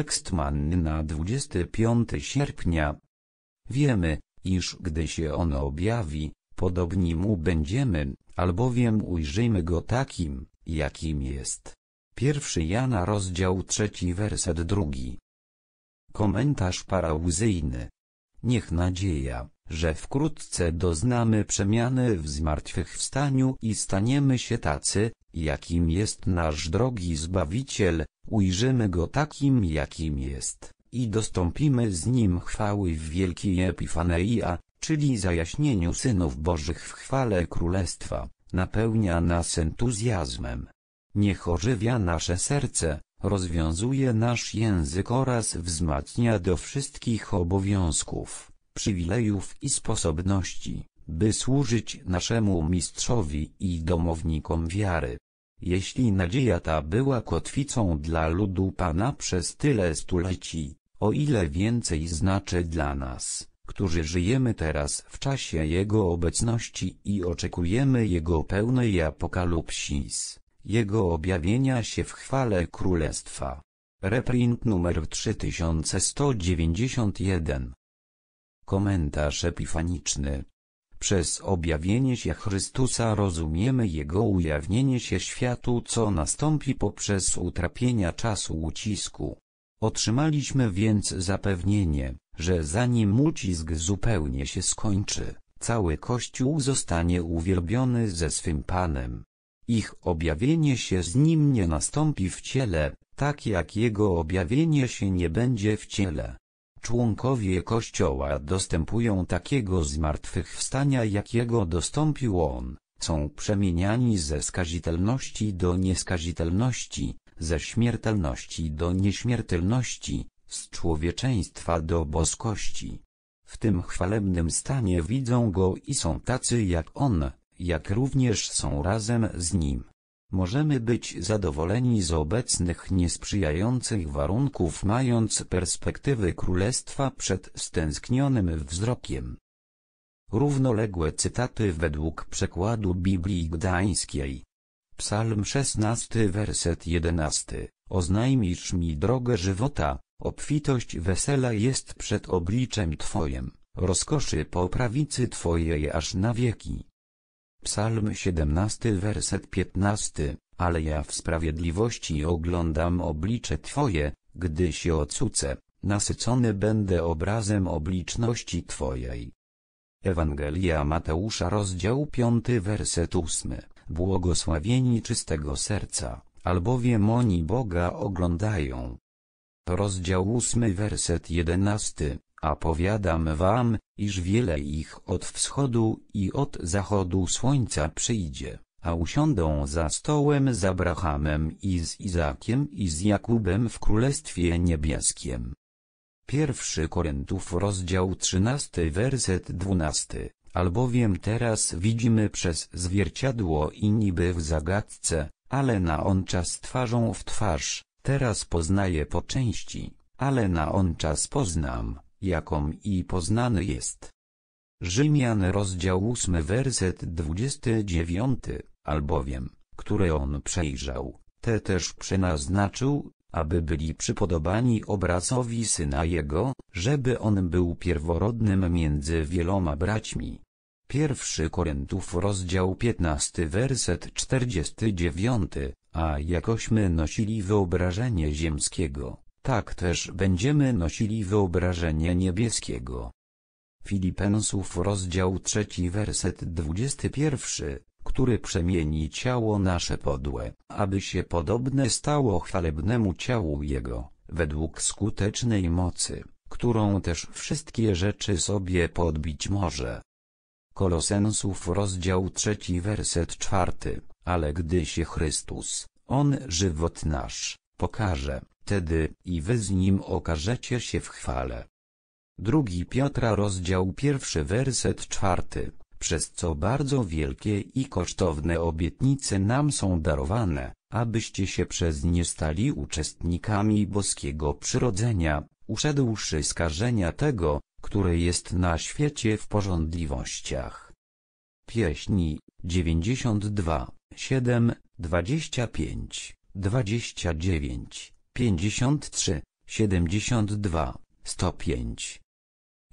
Tekst manny na 25 sierpnia. Wiemy, iż gdy się on objawi, podobni mu będziemy, albowiem ujrzyjmy go takim, jakim jest. Pierwszy Jana rozdział trzeci werset drugi. Komentarz parauzyjny. Niech nadzieja, że wkrótce doznamy przemiany w zmartwychwstaniu i staniemy się tacy, jakim jest nasz drogi Zbawiciel, ujrzymy Go takim jakim jest, i dostąpimy z Nim chwały w wielkiej Epifaneia, czyli zajaśnieniu Synów Bożych w chwale Królestwa, napełnia nas entuzjazmem. Niech ożywia nasze serce, rozwiązuje nasz język oraz wzmacnia do wszystkich obowiązków, przywilejów i sposobności, by służyć naszemu mistrzowi i domownikom wiary. Jeśli nadzieja ta była kotwicą dla ludu Pana przez tyle stuleci, o ile więcej znaczy dla nas, którzy żyjemy teraz w czasie Jego obecności i oczekujemy Jego pełnej apokalipsis, Jego objawienia się w chwale Królestwa. Reprint numer 3191 Komentarz epifaniczny przez objawienie się Chrystusa rozumiemy Jego ujawnienie się światu co nastąpi poprzez utrapienia czasu ucisku. Otrzymaliśmy więc zapewnienie, że zanim ucisk zupełnie się skończy, cały Kościół zostanie uwielbiony ze swym Panem. Ich objawienie się z Nim nie nastąpi w ciele, tak jak Jego objawienie się nie będzie w ciele członkowie Kościoła dostępują takiego zmartwychwstania jakiego dostąpił On, są przemieniani ze skazitelności do nieskazitelności, ze śmiertelności do nieśmiertelności, z człowieczeństwa do boskości. W tym chwalebnym stanie widzą Go i są tacy jak On, jak również są razem z Nim. Możemy być zadowoleni z obecnych niesprzyjających warunków mając perspektywy królestwa przed stęsknionym wzrokiem. Równoległe cytaty według przekładu Biblii Gdańskiej. Psalm 16 werset 11. Oznajmisz mi drogę żywota, obfitość wesela jest przed obliczem Twoim, rozkoszy po prawicy Twojej aż na wieki. Psalm 17 werset 15, ale ja w sprawiedliwości oglądam oblicze Twoje, gdy się ocucę, nasycony będę obrazem obliczności Twojej. Ewangelia Mateusza rozdział 5 werset 8, błogosławieni czystego serca, albowiem oni Boga oglądają. Rozdział 8 werset 11, a powiadam wam, iż wiele ich od wschodu i od zachodu słońca przyjdzie, a usiądą za stołem z Abrahamem i z Izakiem i z Jakubem w Królestwie Niebieskim. Pierwszy Koryntów rozdział 13 werset 12, albowiem teraz widzimy przez zwierciadło i niby w zagadce, ale na on czas twarzą w twarz, teraz poznaję po części, ale na on czas poznam jaką i poznany jest. Rzymian rozdział 8 werset 29, albowiem, które on przejrzał, te też przenaznaczył, aby byli przypodobani obrazowi syna jego, żeby on był pierworodnym między wieloma braćmi. Pierwszy Koryntów rozdział 15 werset 49, a jakośmy nosili wyobrażenie ziemskiego tak też będziemy nosili wyobrażenie niebieskiego. Filipensów rozdział 3 werset 21, który przemieni ciało nasze podłe, aby się podobne stało chwalebnemu ciału Jego, według skutecznej mocy, którą też wszystkie rzeczy sobie podbić może. Kolosensów rozdział 3 werset 4, ale gdy się Chrystus, On żywot nasz, pokaże, Tedy i wy z nim okażecie się w chwale. Drugi Piotra rozdział pierwszy werset czwarty, przez co bardzo wielkie i kosztowne obietnice nam są darowane, abyście się przez nie stali uczestnikami boskiego przyrodzenia, uszedłszy skażenia tego, który jest na świecie w porządliwościach. Pieśni 92, 7, 25, 29 53, 72, 105.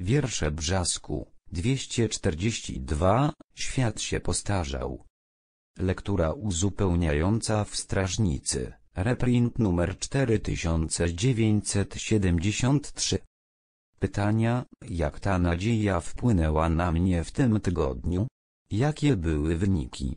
Wiersze Brzasku, 242, Świat się postarzał. Lektura uzupełniająca w Strażnicy, reprint numer 4973. Pytania, jak ta nadzieja wpłynęła na mnie w tym tygodniu? Jakie były wyniki?